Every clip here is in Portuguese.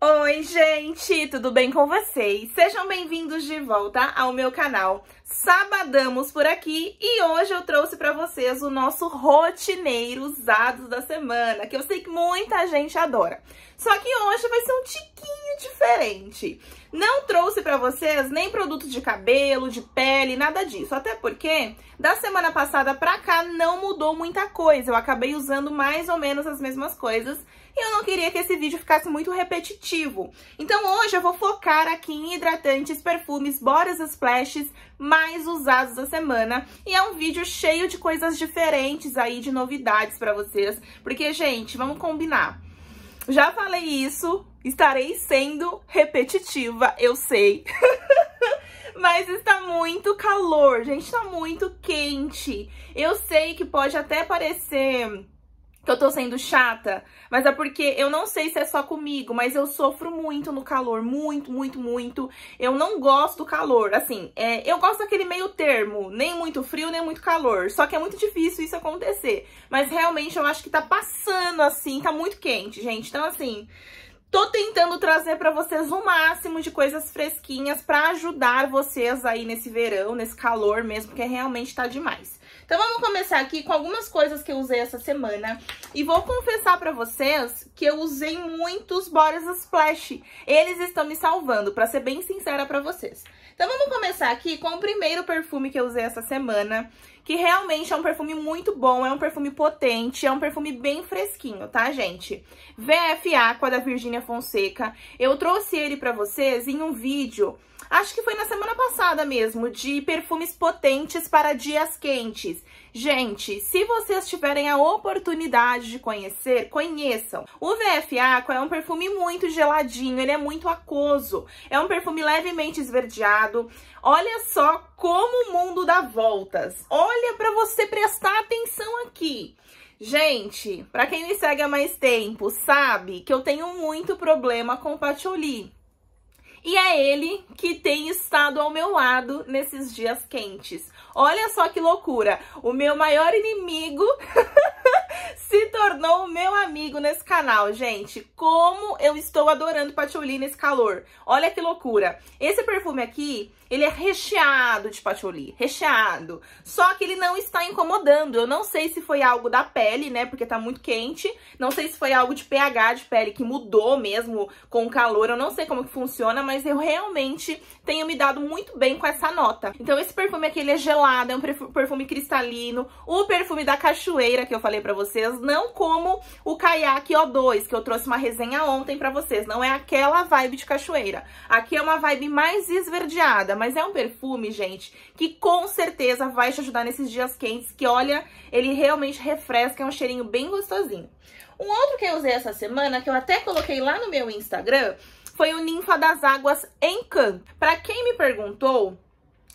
Oi, gente! Tudo bem com vocês? Sejam bem-vindos de volta ao meu canal Sabadamos por aqui e hoje eu trouxe para vocês o nosso rotineiro usados da semana, que eu sei que muita gente adora. Só que hoje vai ser um tiquinho diferente. Não trouxe para vocês nem produto de cabelo, de pele, nada disso, até porque da semana passada para cá não mudou muita coisa. Eu acabei usando mais ou menos as mesmas coisas eu não queria que esse vídeo ficasse muito repetitivo. Então hoje eu vou focar aqui em hidratantes, perfumes, boras splashes mais usados da semana. E é um vídeo cheio de coisas diferentes aí, de novidades pra vocês. Porque, gente, vamos combinar. Já falei isso, estarei sendo repetitiva, eu sei. Mas está muito calor, gente, está muito quente. Eu sei que pode até parecer que eu tô sendo chata, mas é porque eu não sei se é só comigo, mas eu sofro muito no calor, muito, muito, muito. Eu não gosto do calor, assim, é, eu gosto daquele meio termo, nem muito frio, nem muito calor, só que é muito difícil isso acontecer. Mas realmente eu acho que tá passando, assim, tá muito quente, gente, então assim... Tô tentando trazer para vocês o máximo de coisas fresquinhas para ajudar vocês aí nesse verão, nesse calor mesmo, que realmente tá demais. Então vamos começar aqui com algumas coisas que eu usei essa semana. E vou confessar pra vocês que eu usei muitos Boras Splash. Eles estão me salvando, pra ser bem sincera pra vocês. Então vamos começar aqui com o primeiro perfume que eu usei essa semana, que realmente é um perfume muito bom, é um perfume potente, é um perfume bem fresquinho, tá, gente? VF Aqua da Virgínia Fonseca. Eu trouxe ele pra vocês em um vídeo acho que foi na semana passada mesmo, de perfumes potentes para dias quentes. Gente, se vocês tiverem a oportunidade de conhecer, conheçam. O VF Aqua é um perfume muito geladinho, ele é muito aquoso, é um perfume levemente esverdeado. Olha só como o mundo dá voltas. Olha para você prestar atenção aqui. Gente, para quem me segue há mais tempo, sabe que eu tenho muito problema com patchouli. E é ele que tem estado ao meu lado nesses dias quentes. Olha só que loucura! O meu maior inimigo se tornou meu amigo nesse canal, gente. Como eu estou adorando patchouli nesse calor. Olha que loucura. Esse perfume aqui, ele é recheado de patchouli, recheado. Só que ele não está incomodando. Eu não sei se foi algo da pele, né, porque tá muito quente. Não sei se foi algo de pH de pele que mudou mesmo com o calor. Eu não sei como que funciona, mas eu realmente tenho me dado muito bem com essa nota. Então esse perfume aqui, ele é gelado, é um perfume cristalino. O perfume da cachoeira que eu falei pra vocês vocês, não como o caiaque O2, que eu trouxe uma resenha ontem para vocês, não é aquela vibe de cachoeira. Aqui é uma vibe mais esverdeada, mas é um perfume, gente, que com certeza vai te ajudar nesses dias quentes, que olha, ele realmente refresca, é um cheirinho bem gostosinho. Um outro que eu usei essa semana, que eu até coloquei lá no meu Instagram, foi o Ninfa das Águas Encanto. Para quem me perguntou,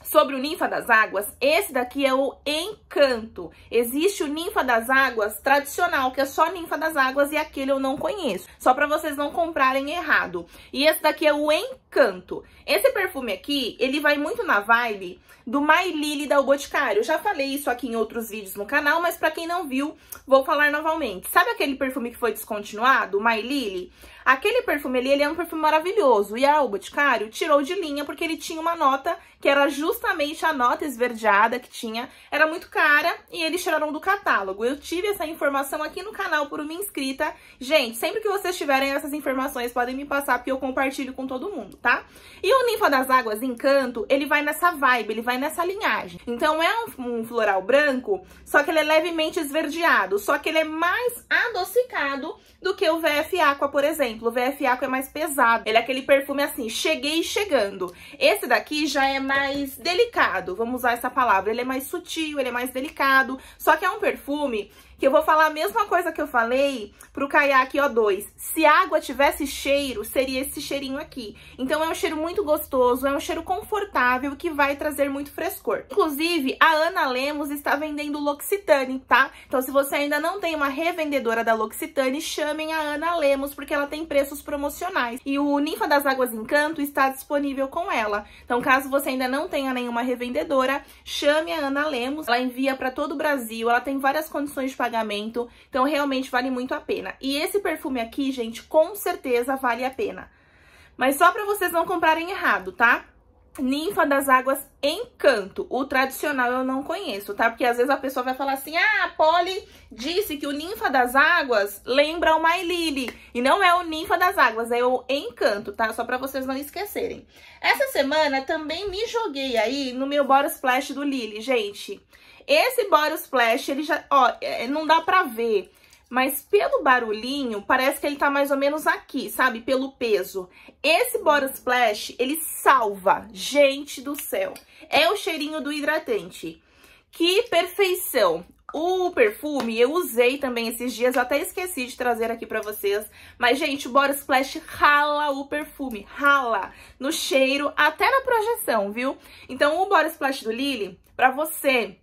sobre o Ninfa das Águas, esse daqui é o Encanto. Existe o Ninfa das Águas tradicional, que é só Ninfa das Águas, e aquele eu não conheço. Só para vocês não comprarem errado. E esse daqui é o Encanto. Esse perfume aqui, ele vai muito na vibe do My Lily da Boticário. Eu já falei isso aqui em outros vídeos no canal, mas para quem não viu, vou falar novamente. Sabe aquele perfume que foi descontinuado, o My Lily? Aquele perfume ali, ele é um perfume maravilhoso. E a Boticário tirou de linha porque ele tinha uma nota que era justamente justamente a nota esverdeada que tinha era muito cara e eles tiraram do catálogo. Eu tive essa informação aqui no canal por uma inscrita. Gente, sempre que vocês tiverem essas informações, podem me passar porque eu compartilho com todo mundo, tá? E o Ninfa das Águas Encanto, ele vai nessa vibe, ele vai nessa linhagem. Então é um, um floral branco, só que ele é levemente esverdeado, só que ele é mais adocicado do que o VF Aqua, por exemplo. O VF Aqua é mais pesado, ele é aquele perfume assim, cheguei chegando. Esse daqui já é mais delicado, vamos usar essa palavra. Ele é mais sutil, ele é mais delicado. Só que é um perfume que eu vou falar a mesma coisa que eu falei pro caiaque O2. Se a água tivesse cheiro, seria esse cheirinho aqui. Então é um cheiro muito gostoso, é um cheiro confortável que vai trazer muito frescor. Inclusive, a Ana Lemos está vendendo L'Occitane, tá? Então se você ainda não tem uma revendedora da L'Occitane, chamem a Ana Lemos, porque ela tem preços promocionais. E o Ninfa das Águas Encanto está disponível com ela. Então caso você ainda não tenha nenhuma revendedora, chame a Ana Lemos. Ela envia para todo o Brasil, ela tem várias condições de pagar pagamento. Então, realmente vale muito a pena. E esse perfume aqui, gente, com certeza vale a pena. Mas só para vocês não comprarem errado, tá? Ninfa das Águas Encanto. O tradicional eu não conheço, tá? Porque às vezes a pessoa vai falar assim, ah, a Polly disse que o Ninfa das Águas lembra o My Lily. E não é o Ninfa das Águas, é o Encanto, tá? Só pra vocês não esquecerem. Essa semana também me joguei aí no meu Bora Splash do Lily, gente. Esse Body Splash, ele já, ó, é, é, não dá pra ver, mas pelo barulhinho, parece que ele tá mais ou menos aqui, sabe? Pelo peso. Esse Body Splash, ele salva, gente do céu. É o cheirinho do hidratante. Que perfeição! O perfume eu usei também esses dias, até esqueci de trazer aqui pra vocês. Mas, gente, o Body Splash rala o perfume, rala no cheiro, até na projeção, viu? Então, o Body Splash do Lily, pra você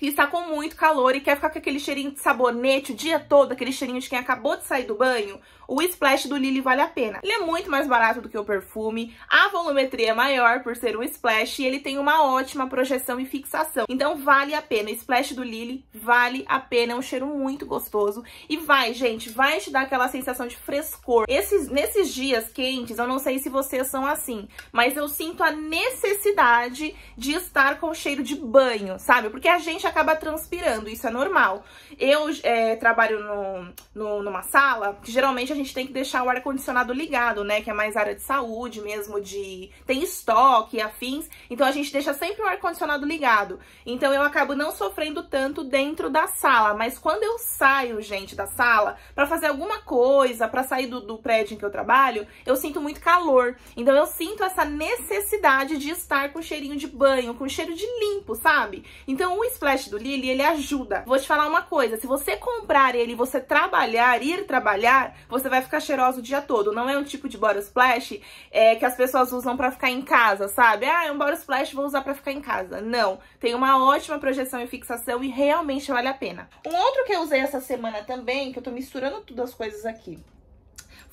e está com muito calor e quer ficar com aquele cheirinho de sabonete o dia todo, aquele cheirinho de quem acabou de sair do banho, o splash do Lily vale a pena. Ele é muito mais barato do que o perfume, a volumetria é maior por ser um splash e ele tem uma ótima projeção e fixação. Então vale a pena, o splash do Lily vale a pena, é um cheiro muito gostoso e vai, gente, vai te dar aquela sensação de frescor. Esses, nesses dias quentes, eu não sei se vocês são assim, mas eu sinto a necessidade de estar com cheiro de banho, sabe? Porque a gente acaba transpirando, isso é normal. Eu é, trabalho no, no, numa sala que geralmente a gente tem que deixar o ar-condicionado ligado, né? Que é mais área de saúde mesmo, de tem estoque afins. Então a gente deixa sempre o ar-condicionado ligado. Então eu acabo não sofrendo tanto dentro da sala. Mas quando eu saio, gente, da sala para fazer alguma coisa, para sair do, do prédio em que eu trabalho, eu sinto muito calor. Então eu sinto essa necessidade de estar com cheirinho de banho, com cheiro de limpo, sabe? Então o splash podcast do Lili, ele ajuda. Vou te falar uma coisa, se você comprar ele, você trabalhar, ir trabalhar, você vai ficar cheiroso o dia todo. Não é um tipo de body splash é, que as pessoas usam para ficar em casa, sabe? Ah, é um body splash, vou usar para ficar em casa. Não, tem uma ótima projeção e fixação e realmente vale a pena. Um outro que eu usei essa semana também, que eu tô misturando todas as coisas aqui,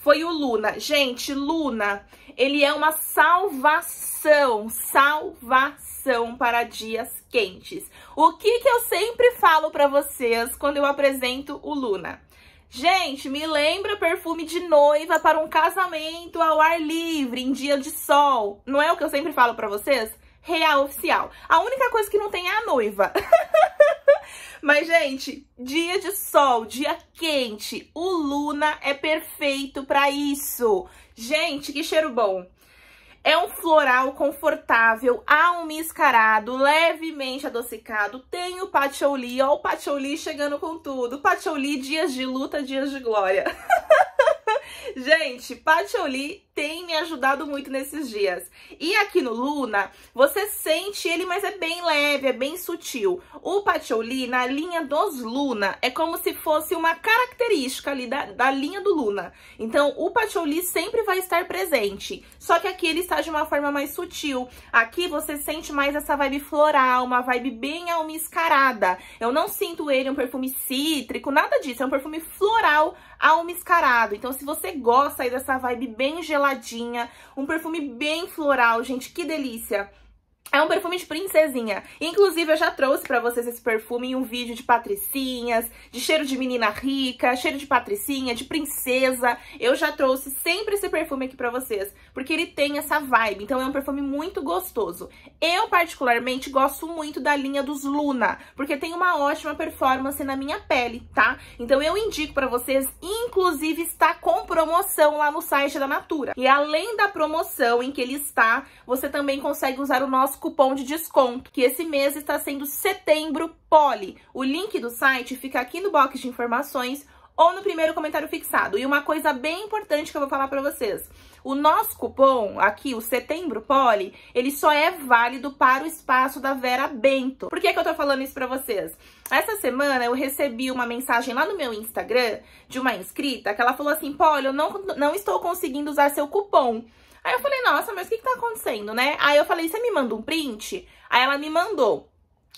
foi o Luna. Gente, Luna, ele é uma salvação, salvação para dias quentes. O que, que eu sempre falo para vocês quando eu apresento o Luna? Gente, me lembra perfume de noiva para um casamento ao ar livre, em dia de sol. Não é o que eu sempre falo para vocês? Real oficial. A única coisa que não tem é a noiva. Mas, gente, dia de sol, dia quente, o Luna é perfeito para isso. Gente, que cheiro bom! É um floral confortável, almiscarado, levemente adocicado. Tem o patchouli, ó o patchouli chegando com tudo. Patchouli, dias de luta, dias de glória. Gente, patchouli tem me ajudado muito nesses dias. E aqui no Luna, você sente ele, mas é bem leve, é bem sutil. O patchouli, na linha dos Luna, é como se fosse uma característica ali da, da linha do Luna. Então, o patchouli sempre vai estar presente. Só que aqui ele está de uma forma mais sutil. Aqui você sente mais essa vibe floral, uma vibe bem almiscarada. Eu não sinto ele um perfume cítrico, nada disso. É um perfume floral um mascarado. Então, se você gosta aí dessa vibe bem geladinha, um perfume bem floral, gente, que delícia! É um perfume de princesinha. Inclusive, eu já trouxe pra vocês esse perfume em um vídeo de patricinhas, de cheiro de menina rica, cheiro de patricinha, de princesa. Eu já trouxe sempre esse perfume aqui pra vocês, porque ele tem essa vibe. Então, é um perfume muito gostoso. Eu, particularmente, gosto muito da linha dos Luna, porque tem uma ótima performance na minha pele, tá? Então, eu indico pra vocês, inclusive, está com promoção lá no site da Natura. E além da promoção em que ele está, você também consegue usar o nosso cupom de desconto, que esse mês está sendo setembro Poli. O link do site fica aqui no box de informações ou no primeiro comentário fixado. E uma coisa bem importante que eu vou falar para vocês. O nosso cupom aqui, o Setembro Poli, ele só é válido para o espaço da Vera Bento. Por que, que eu tô falando isso para vocês? Essa semana eu recebi uma mensagem lá no meu Instagram de uma inscrita que ela falou assim, Poli, eu não, não estou conseguindo usar seu cupom. Aí eu falei, nossa, mas o que que tá acontecendo, né? Aí eu falei, você me manda um print? Aí ela me mandou.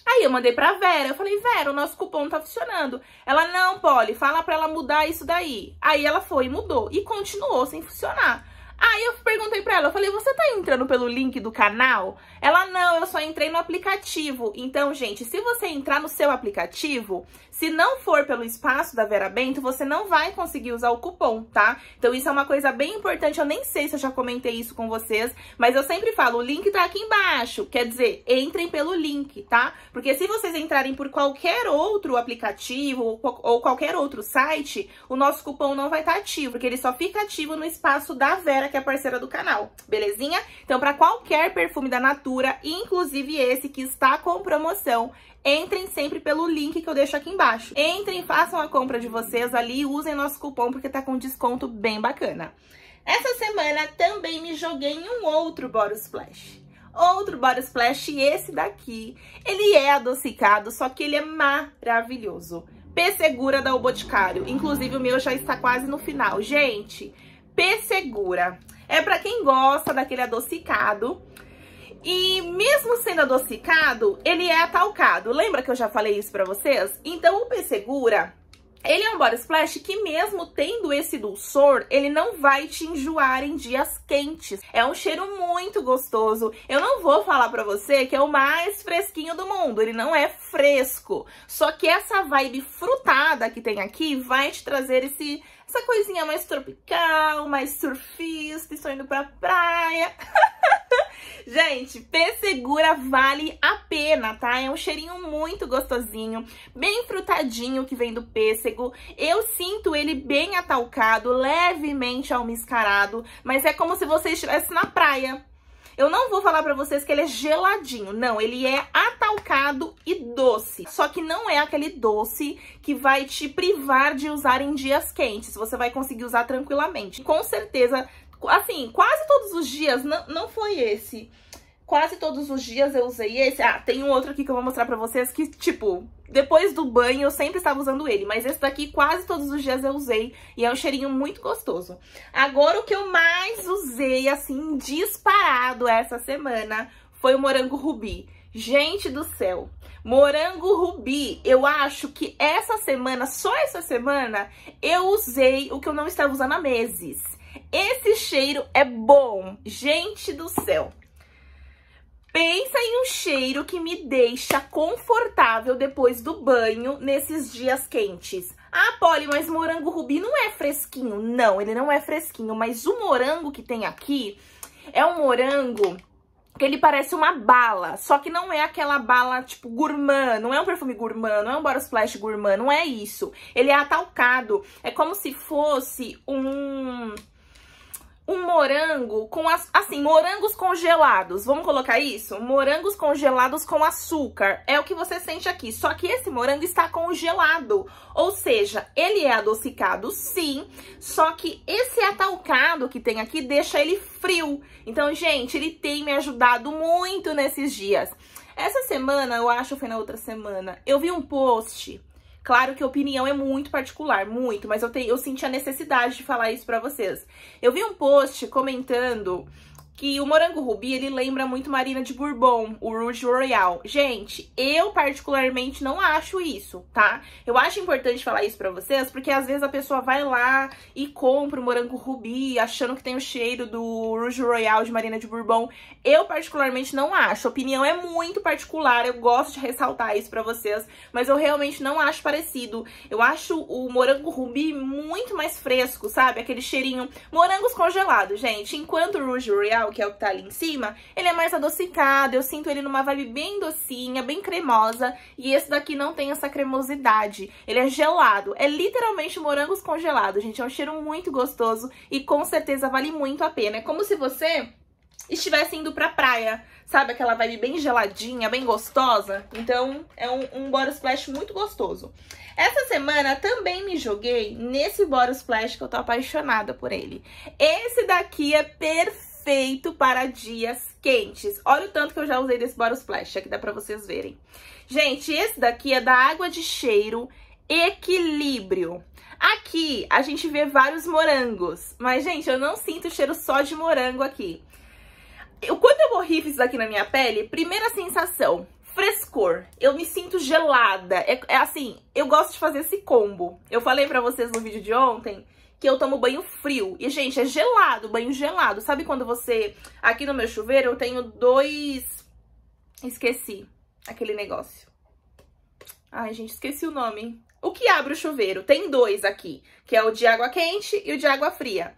Aí eu mandei pra Vera, eu falei, Vera, o nosso cupom tá funcionando. Ela, não, Polly, fala pra ela mudar isso daí. Aí ela foi e mudou, e continuou sem funcionar. Aí eu perguntei pra ela, eu falei, você tá entrando pelo link do canal? Ela, não, eu só entrei no aplicativo. Então, gente, se você entrar no seu aplicativo, se não for pelo espaço da Vera Bento, você não vai conseguir usar o cupom, tá? Então isso é uma coisa bem importante, eu nem sei se eu já comentei isso com vocês, mas eu sempre falo, o link tá aqui embaixo, quer dizer, entrem pelo link, tá? Porque se vocês entrarem por qualquer outro aplicativo ou qualquer outro site, o nosso cupom não vai estar tá ativo, porque ele só fica ativo no espaço da Vera Natura, que é parceira do canal, belezinha? Então, para qualquer perfume da Natura, inclusive esse que está com promoção, entrem sempre pelo link que eu deixo aqui embaixo. Entrem, façam a compra de vocês ali, usem nosso cupom, porque tá com desconto bem bacana. Essa semana também me joguei em um outro Boros Splash outro Body Splash, e esse daqui, ele é adocicado, só que ele é maravilhoso. P Segura da O Boticário, inclusive o meu já está quase no final. Gente, P Segura. É para quem gosta daquele adocicado. E mesmo sendo adocicado, ele é atalcado. Lembra que eu já falei isso para vocês? Então o P Segura, ele é um body splash que mesmo tendo esse dulçor, ele não vai te enjoar em dias quentes. É um cheiro muito gostoso. Eu não vou falar pra você que é o mais fresquinho do mundo, ele não é fresco. Só que essa vibe frutada que tem aqui vai te trazer esse essa coisinha mais tropical, mais surfista, estou indo pra praia. Gente, pessegura vale a pena, tá? É um cheirinho muito gostosinho, bem frutadinho que vem do pêssego. Eu sinto ele bem atalcado, levemente almiscarado, mas é como se você estivesse na praia. Eu não vou falar pra vocês que ele é geladinho, não. Ele é atalcado e doce. Só que não é aquele doce que vai te privar de usar em dias quentes. Você vai conseguir usar tranquilamente. Com certeza, assim, quase todos os dias, não, não foi esse quase todos os dias eu usei esse. Ah, tem um outro aqui que eu vou mostrar pra vocês que, tipo, depois do banho eu sempre estava usando ele. Mas esse daqui quase todos os dias eu usei e é um cheirinho muito gostoso. Agora o que eu mais usei, assim, disparado essa semana foi o morango rubi. Gente do céu, morango rubi, eu acho que essa semana, só essa semana, eu usei o que eu não estava usando há meses. Esse cheiro é bom, gente do céu. Pensa em um cheiro que me deixa confortável depois do banho nesses dias quentes. Ah, Polly, mas morango rubi não é fresquinho. Não, ele não é fresquinho, mas o morango que tem aqui é um morango que ele parece uma bala, só que não é aquela bala, tipo, gourmand, não é um perfume gourmand, não é um body splash gourmand, não é isso. Ele é atalcado, é como se fosse um um morango com as, assim, morangos congelados. Vamos colocar isso? Morangos congelados com açúcar. É o que você sente aqui, só que esse morango está congelado. Ou seja, ele é adocicado sim, só que esse atalcado que tem aqui deixa ele frio. Então, gente, ele tem me ajudado muito nesses dias. Essa semana, eu acho, foi na outra semana, eu vi um post Claro que a opinião é muito particular, muito, mas eu, te, eu senti a necessidade de falar isso pra vocês. Eu vi um post comentando que o morango rubi, ele lembra muito Marina de Bourbon, o Rouge Royal. Gente, eu particularmente não acho isso, tá? Eu acho importante falar isso pra vocês, porque às vezes a pessoa vai lá e compra o morango rubi, achando que tem o cheiro do Rouge Royal de Marina de Bourbon. Eu particularmente não acho. A opinião é muito particular, eu gosto de ressaltar isso pra vocês, mas eu realmente não acho parecido. Eu acho o morango rubi muito mais fresco, sabe? Aquele cheirinho... Morangos congelados, gente. Enquanto o Rouge Royal que é o que tá ali em cima, ele é mais adocicado, eu sinto ele numa vibe bem docinha, bem cremosa, e esse daqui não tem essa cremosidade. Ele é gelado, é literalmente morangos congelados, gente, é um cheiro muito gostoso e com certeza vale muito a pena. É como se você estivesse indo pra praia, sabe? Aquela vibe bem geladinha, bem gostosa. Então, é um, um body splash muito gostoso. Essa semana também me joguei nesse body splash que eu tô apaixonada por ele. Esse daqui é perfeito perfeito para dias quentes. Olha o tanto que eu já usei desse Boros Splash, aqui dá pra vocês verem. Gente, esse daqui é da Água de Cheiro Equilíbrio. Aqui a gente vê vários morangos, mas, gente, eu não sinto cheiro só de morango aqui. Eu, quando eu borrifo isso aqui na minha pele, primeira sensação, frescor. Eu me sinto gelada. É, é assim, eu gosto de fazer esse combo. Eu falei pra vocês no vídeo de ontem que eu tomo banho frio. E, gente, é gelado, banho gelado. Sabe quando você... Aqui no meu chuveiro eu tenho dois... Esqueci aquele negócio. Ai, gente, esqueci o nome. O que abre o chuveiro? Tem dois aqui, que é o de água quente e o de água fria.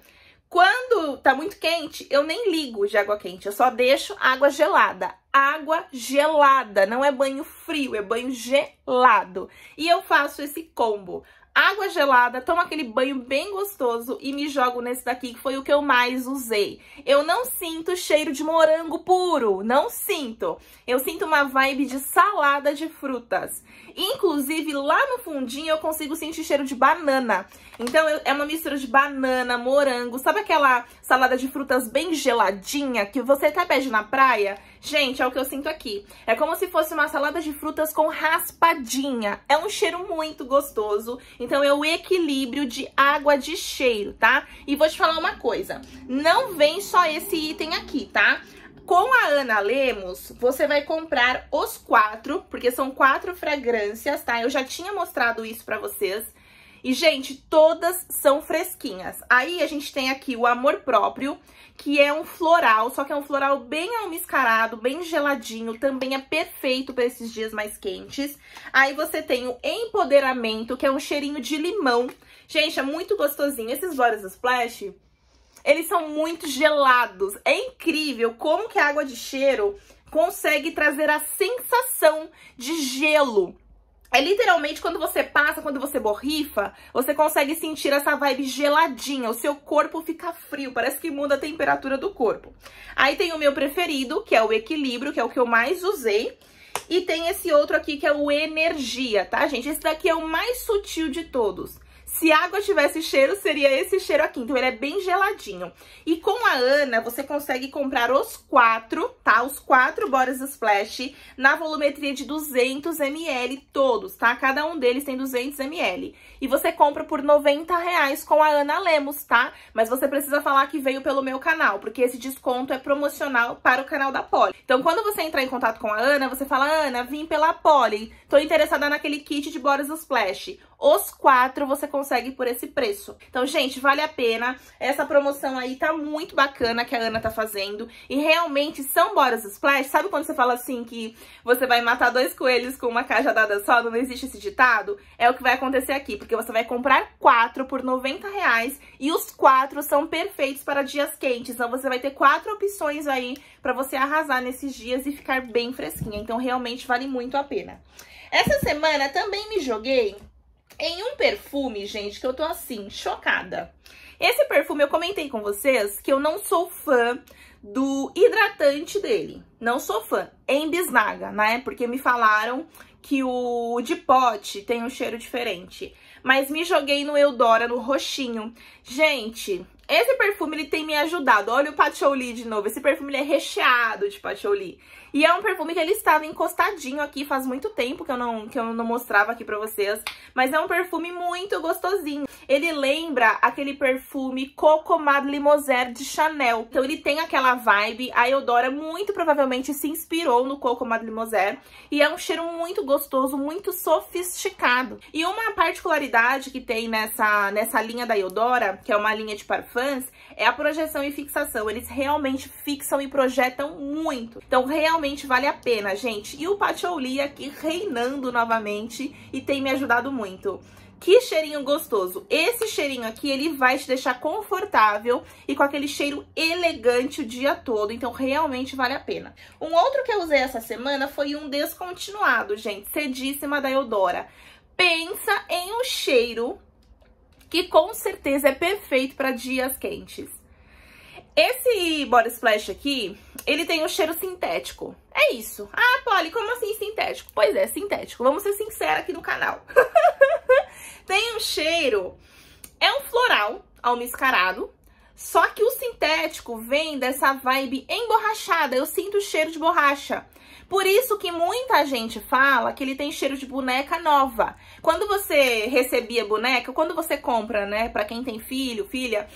Quando tá muito quente, eu nem ligo de água quente, eu só deixo água gelada. Água gelada, não é banho frio, é banho gelado. E eu faço esse combo água gelada, tomo aquele banho bem gostoso e me jogo nesse daqui, que foi o que eu mais usei. Eu não sinto cheiro de morango puro, não sinto. Eu sinto uma vibe de salada de frutas. Inclusive, lá no fundinho eu consigo sentir cheiro de banana. Então, é uma mistura de banana, morango. Sabe aquela salada de frutas bem geladinha que você até pede na praia? Gente, é o que eu sinto aqui. É como se fosse uma salada de frutas com raspadinha. É um cheiro muito gostoso. Então, é o equilíbrio de água de cheiro, tá? E vou te falar uma coisa. Não vem só esse item aqui, tá? com a Ana Lemos, você vai comprar os quatro, porque são quatro fragrâncias, tá? Eu já tinha mostrado isso pra vocês. E, gente, todas são fresquinhas. Aí a gente tem aqui o Amor Próprio, que é um floral, só que é um floral bem almiscarado, bem geladinho, também é perfeito para esses dias mais quentes. Aí você tem o Empoderamento, que é um cheirinho de limão. Gente, é muito gostosinho. Esses Flores Splash eles são muito gelados. É incrível como que a água de cheiro consegue trazer a sensação de gelo. É literalmente quando você passa, quando você borrifa, você consegue sentir essa vibe geladinha, o seu corpo fica frio, parece que muda a temperatura do corpo. Aí tem o meu preferido, que é o equilíbrio, que é o que eu mais usei. E tem esse outro aqui, que é o energia, tá, gente? Esse daqui é o mais sutil de todos. Se água tivesse cheiro, seria esse cheiro aqui. Então ele é bem geladinho. E com a Ana, você consegue comprar os quatro, tá? Os quatro Boris Splash na volumetria de 200 ml todos, tá? Cada um deles tem 200 ml. E você compra por 90 reais com a Ana Lemos, tá? Mas você precisa falar que veio pelo meu canal, porque esse desconto é promocional para o canal da Poli. Então quando você entrar em contato com a Ana, você fala, Ana, vim pela Poli, tô interessada naquele kit de Boris Splash. Os quatro você consegue consegue por esse preço. Então, gente, vale a pena. Essa promoção aí tá muito bacana que a Ana tá fazendo. E realmente são boras splash. Sabe quando você fala assim que você vai matar dois coelhos com uma cajadada só? Não existe esse ditado? É o que vai acontecer aqui, porque você vai comprar quatro por 90 reais e os quatro são perfeitos para dias quentes. Então, você vai ter quatro opções aí pra você arrasar nesses dias e ficar bem fresquinha. Então, realmente vale muito a pena. Essa semana também me joguei em um perfume, gente, que eu tô assim, chocada. Esse perfume eu comentei com vocês que eu não sou fã do hidratante dele. Não sou fã. Em bisnaga, né? Porque me falaram que o de pote tem um cheiro diferente. Mas me joguei no Eudora, no roxinho. Gente, esse perfume ele tem me ajudado. Olha o patchouli de novo. Esse perfume ele é recheado de patchouli. E é um perfume que ele estava encostadinho aqui, faz muito tempo que eu não, que eu não mostrava aqui pra vocês. Mas é um perfume muito gostosinho. Ele lembra aquele perfume Coco Mademoiselle de Chanel. Então ele tem aquela vibe, a Eudora muito provavelmente se inspirou no Coco Mademoiselle. E é um cheiro muito gostoso, muito sofisticado. E uma particularidade que tem nessa, nessa linha da Eudora, que é uma linha de parfums, é a projeção e fixação. Eles realmente fixam e projetam muito. Então realmente realmente vale a pena, gente. E o patchouli aqui reinando novamente e tem me ajudado muito. Que cheirinho gostoso! Esse cheirinho aqui, ele vai te deixar confortável e com aquele cheiro elegante o dia todo, então realmente vale a pena. Um outro que eu usei essa semana foi um descontinuado, gente, cedíssima da Eudora. Pensa em um cheiro que com certeza é perfeito para dias quentes. Esse body splash aqui, ele tem um cheiro sintético. É isso. Ah, Polly, como assim sintético? Pois é, sintético. Vamos ser sinceros aqui no canal. tem um cheiro... É um floral almiscarado, só que o sintético vem dessa vibe emborrachada, eu sinto cheiro de borracha. Por isso que muita gente fala que ele tem cheiro de boneca nova. Quando você recebia boneca, quando você compra, né, pra quem tem filho, filha,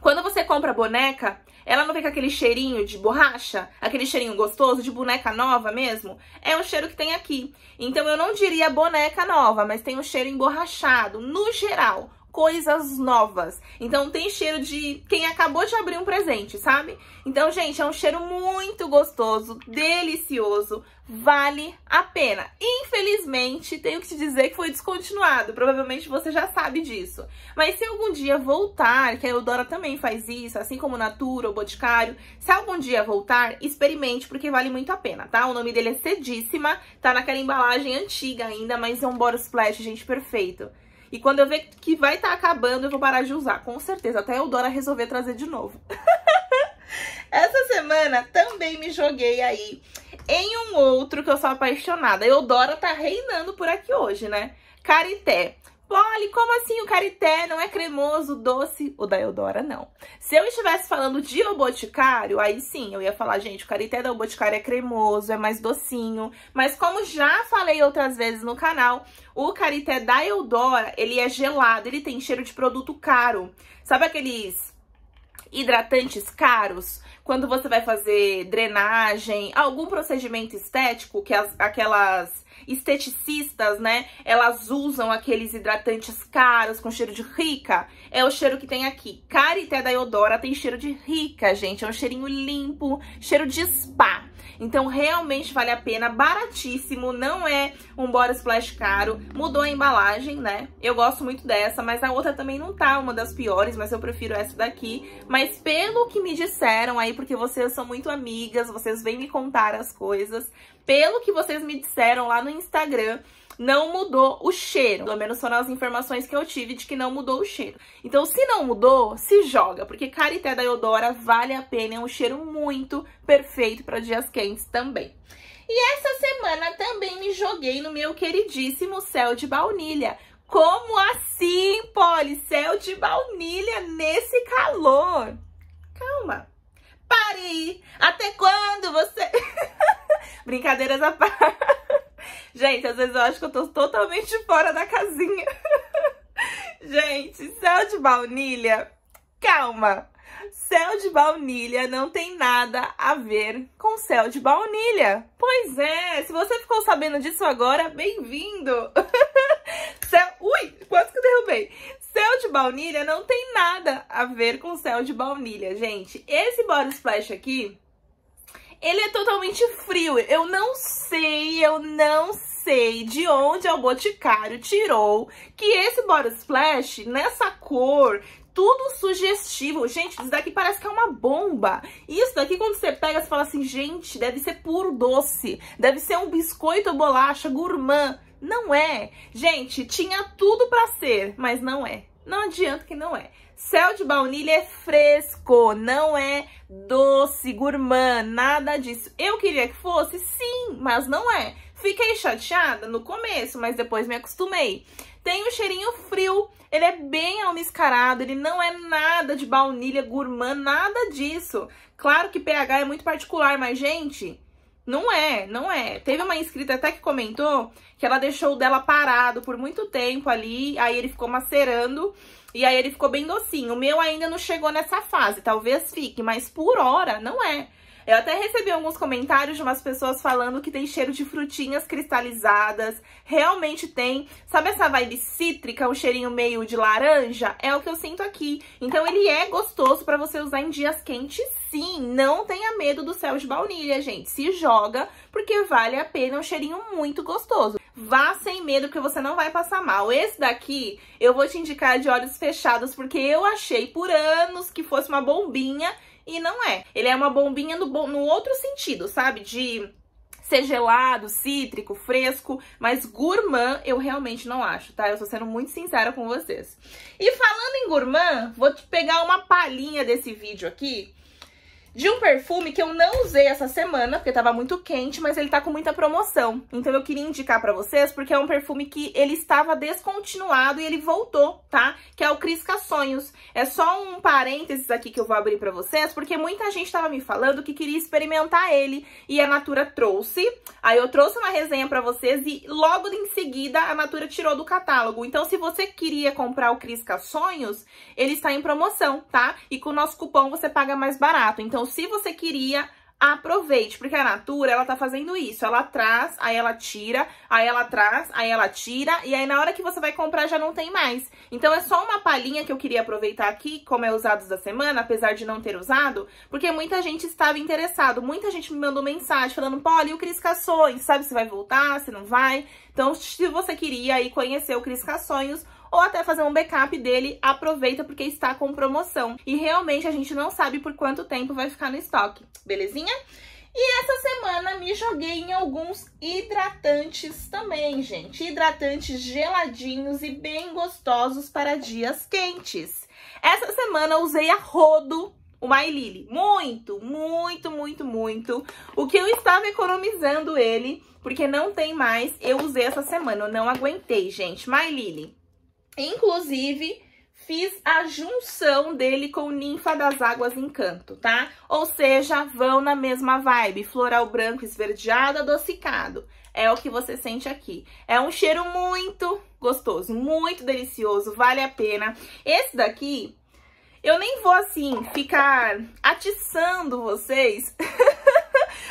quando você compra boneca, ela não vem com aquele cheirinho de borracha, aquele cheirinho gostoso de boneca nova mesmo? É o cheiro que tem aqui. Então eu não diria boneca nova, mas tem um cheiro emborrachado, no geral coisas novas. Então tem cheiro de quem acabou de abrir um presente, sabe? Então, gente, é um cheiro muito gostoso, delicioso, vale a pena. Infelizmente, tenho que te dizer que foi descontinuado, provavelmente você já sabe disso. Mas se algum dia voltar, que a Eudora também faz isso, assim como Natura, o Boticário, se algum dia voltar, experimente, porque vale muito a pena, tá? O nome dele é Cedíssima, tá naquela embalagem antiga ainda, mas é um Bora Splash, gente, perfeito. E quando eu ver que vai estar tá acabando, eu vou parar de usar, com certeza. Até eu Dora resolver trazer de novo. Essa semana também me joguei aí em um outro que eu sou apaixonada. Eudora tá reinando por aqui hoje, né? Carité. Loli, como assim o carité não é cremoso, doce? O da Eudora, não. Se eu estivesse falando de O Boticário, aí sim, eu ia falar, gente, o carité da Boticário é cremoso, é mais docinho. Mas como já falei outras vezes no canal, o carité da Eudora, ele é gelado, ele tem cheiro de produto caro. Sabe aqueles hidratantes caros? Quando você vai fazer drenagem, algum procedimento estético, que as, aquelas esteticistas, né? Elas usam aqueles hidratantes caros com cheiro de rica. É o cheiro que tem aqui. Carité da Eudora tem cheiro de rica, gente. É um cheirinho limpo, cheiro de spa. Então realmente vale a pena, baratíssimo, não é um body splash caro. Mudou a embalagem, né? Eu gosto muito dessa, mas a outra também não tá uma das piores, mas eu prefiro essa daqui. Mas pelo que me disseram aí, porque vocês são muito amigas, vocês vêm me contar as coisas, pelo que vocês me disseram lá no Instagram, não mudou o cheiro. Pelo menos foram as informações que eu tive de que não mudou o cheiro. Então, se não mudou, se joga, porque Carité da Eudora vale a pena, é um cheiro muito perfeito para dias quentes também. E essa semana também me joguei no meu queridíssimo céu de baunilha. Como assim, Polly? Céu de baunilha nesse calor? Calma. Pare! Até quando você... Brincadeiras à parte. Gente, às vezes eu acho que eu tô totalmente fora da casinha. Gente, céu de baunilha, calma. Céu de baunilha não tem nada a ver com céu de baunilha. Pois é, se você ficou sabendo disso agora, bem-vindo. céu... Ui, quanto que eu derrubei? Céu de baunilha não tem nada a ver com céu de baunilha, gente. Esse body splash aqui ele é totalmente frio. Eu não sei, eu não sei de onde é o Boticário tirou que esse Body Splash, nessa cor, tudo sugestivo. Gente, isso daqui parece que é uma bomba. Isso daqui, quando você pega, você fala assim, gente, deve ser puro doce. Deve ser um biscoito ou bolacha gourmand. Não é. Gente, tinha tudo pra ser, mas não é. Não adianta que não é. Céu de baunilha é fresco, não é doce, gourmand, nada disso. Eu queria que fosse, sim, mas não é. Fiquei chateada no começo, mas depois me acostumei. Tem um cheirinho frio, ele é bem almiscarado, ele não é nada de baunilha gourmand, nada disso. Claro que pH é muito particular, mas gente, não é, não é. Teve uma inscrita até que comentou que ela deixou o dela parado por muito tempo ali, aí ele ficou macerando e aí ele ficou bem docinho. O meu ainda não chegou nessa fase, talvez fique, mas por hora não é. Eu até recebi alguns comentários de umas pessoas falando que tem cheiro de frutinhas cristalizadas. Realmente tem. Sabe essa vibe cítrica, um cheirinho meio de laranja? É o que eu sinto aqui. Então ele é gostoso para você usar em dias quentes, sim, não tenha medo do céu de baunilha, gente. Se joga, porque vale a pena, é um cheirinho muito gostoso. Vá sem medo, porque você não vai passar mal. Esse daqui, eu vou te indicar de olhos fechados, porque eu achei por anos que fosse uma bombinha e não é. Ele é uma bombinha no, no outro sentido, sabe? De ser gelado, cítrico, fresco, mas gourmand eu realmente não acho, tá? Eu tô sendo muito sincera com vocês. E falando em gourmand, vou te pegar uma palhinha desse vídeo aqui, de um perfume que eu não usei essa semana, porque tava muito quente, mas ele tá com muita promoção. Então eu queria indicar pra vocês, porque é um perfume que ele estava descontinuado e ele voltou, tá? Que é o Crisca Sonhos. É só um parênteses aqui que eu vou abrir pra vocês, porque muita gente tava me falando que queria experimentar ele, e a Natura trouxe. Aí eu trouxe uma resenha pra vocês e logo em seguida a Natura tirou do catálogo. Então se você queria comprar o Crisca Sonhos, ele está em promoção, tá? E com o nosso cupom você paga mais barato. Então se você queria, aproveite, porque a Natura, ela tá fazendo isso. Ela traz, aí ela tira, aí ela traz, aí ela tira, e aí na hora que você vai comprar já não tem mais. Então é só uma palhinha que eu queria aproveitar aqui, como é usados da semana, apesar de não ter usado, porque muita gente estava interessado, muita gente me mandou mensagem falando, Polly, o Cris Cações, sabe se vai voltar, se não vai? Então, se você queria aí conhecer o Cris Cações, ou até fazer um backup dele, aproveita porque está com promoção. E realmente a gente não sabe por quanto tempo vai ficar no estoque, belezinha? E essa semana me joguei em alguns hidratantes também, gente. Hidratantes geladinhos e bem gostosos para dias quentes. Essa semana usei a rodo o My Lily. Muito, muito, muito, muito. O que eu estava economizando ele, porque não tem mais, eu usei essa semana. Eu não aguentei, gente. My Lily. Inclusive, fiz a junção dele com Ninfa das Águas Encanto, tá? Ou seja, vão na mesma vibe, floral branco esverdeado adocicado. É o que você sente aqui. É um cheiro muito gostoso, muito delicioso, vale a pena. Esse daqui, eu nem vou assim ficar atiçando vocês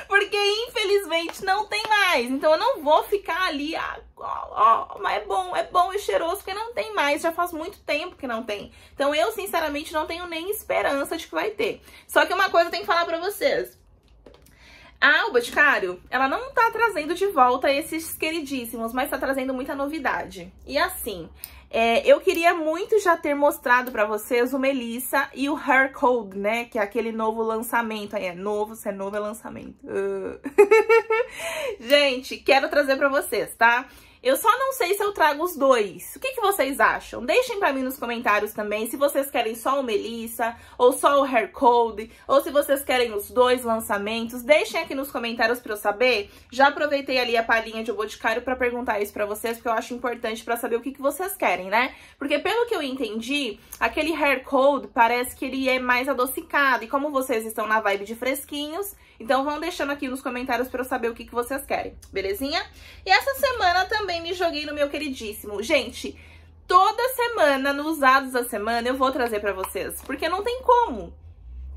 Porque infelizmente não tem mais. Então eu não vou ficar ali, ah, ó, ó, mas é bom, é bom e cheiroso, porque não tem mais. Já faz muito tempo que não tem. Então eu, sinceramente, não tenho nem esperança de que vai ter. Só que uma coisa eu tenho que falar pra vocês. A O Boticário, ela não tá trazendo de volta esses queridíssimos, mas tá trazendo muita novidade. E assim, é, eu queria muito já ter mostrado pra vocês o Melissa e o Hair Code, né? Que é aquele novo lançamento. Aí é novo, se é novo é lançamento. Uh. Gente, quero trazer pra vocês, tá? Tá? Eu só não sei se eu trago os dois. O que, que vocês acham? Deixem pra mim nos comentários também se vocês querem só o Melissa, ou só o Hair Code, ou se vocês querem os dois lançamentos. Deixem aqui nos comentários pra eu saber. Já aproveitei ali a palhinha de O Boticário pra perguntar isso pra vocês, porque eu acho importante pra saber o que, que vocês querem, né? Porque pelo que eu entendi, aquele Hair Code parece que ele é mais adocicado. E como vocês estão na vibe de fresquinhos, então vão deixando aqui nos comentários pra eu saber o que, que vocês querem, belezinha? E essa semana também também me joguei no meu queridíssimo. Gente, toda semana, nos usados da semana, eu vou trazer pra vocês, porque não tem como.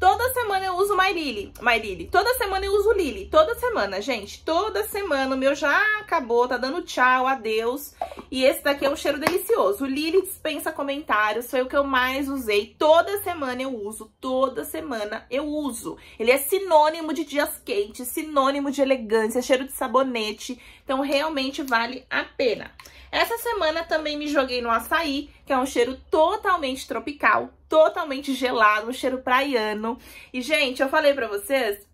Toda semana eu uso My Lily. My Lily. Toda semana eu uso Lily. Toda semana, gente. Toda semana. O meu já acabou, tá dando tchau, adeus. E esse daqui é um cheiro delicioso. O Lily dispensa comentários. Foi o que eu mais usei. Toda semana eu uso. Toda semana eu uso. Ele é sinônimo de dias quentes, sinônimo de elegância, cheiro de sabonete. Então, realmente vale a pena. Essa semana também me joguei no açaí, que é um cheiro totalmente tropical, totalmente gelado, um cheiro praiano. E, gente, eu falei pra vocês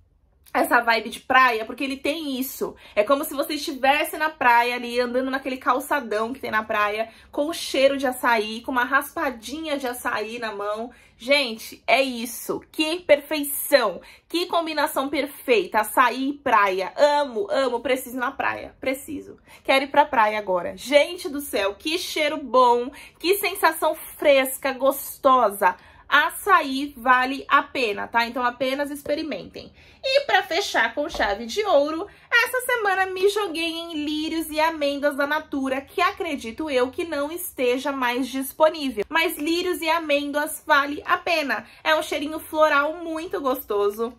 essa vibe de praia, porque ele tem isso. É como se você estivesse na praia ali, andando naquele calçadão que tem na praia, com o cheiro de açaí, com uma raspadinha de açaí na mão. Gente, é isso. Que perfeição. Que combinação perfeita. Açaí e praia. Amo, amo. Preciso ir na praia. Preciso. Quero ir pra praia agora. Gente do céu, que cheiro bom. Que sensação fresca, gostosa açaí vale a pena, tá? Então apenas experimentem. E para fechar com chave de ouro, essa semana me joguei em lírios e amêndoas da Natura, que acredito eu que não esteja mais disponível. Mas lírios e amêndoas vale a pena. É um cheirinho floral muito gostoso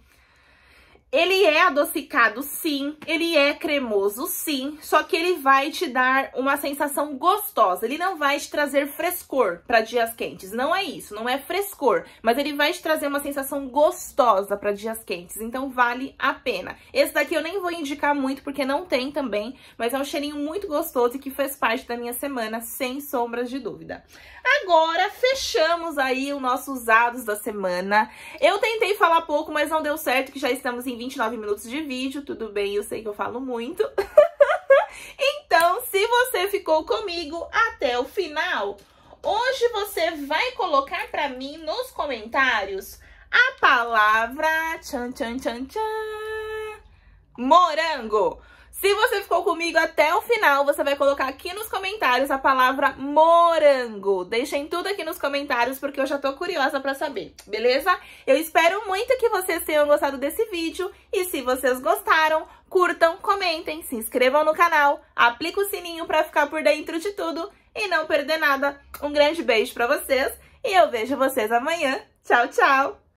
ele é adocicado, sim. Ele é cremoso, sim. Só que ele vai te dar uma sensação gostosa. Ele não vai te trazer frescor para dias quentes. Não é isso, não é frescor. Mas ele vai te trazer uma sensação gostosa para dias quentes. Então vale a pena. Esse daqui eu nem vou indicar muito porque não tem também. Mas é um cheirinho muito gostoso e que fez parte da minha semana, sem sombras de dúvida. Agora fechamos aí os nossos usados da semana. Eu tentei falar pouco, mas não deu certo que já estamos em 20 29 minutos de vídeo, tudo bem, eu sei que eu falo muito. então, se você ficou comigo até o final, hoje você vai colocar para mim nos comentários a palavra tchan tchan tchan tchan morango. Se você ficou comigo até o final, você vai colocar aqui nos comentários a palavra morango. Deixem tudo aqui nos comentários, porque eu já tô curiosa pra saber, beleza? Eu espero muito que vocês tenham gostado desse vídeo. E se vocês gostaram, curtam, comentem, se inscrevam no canal, aplica o sininho pra ficar por dentro de tudo e não perder nada. Um grande beijo pra vocês e eu vejo vocês amanhã. Tchau, tchau!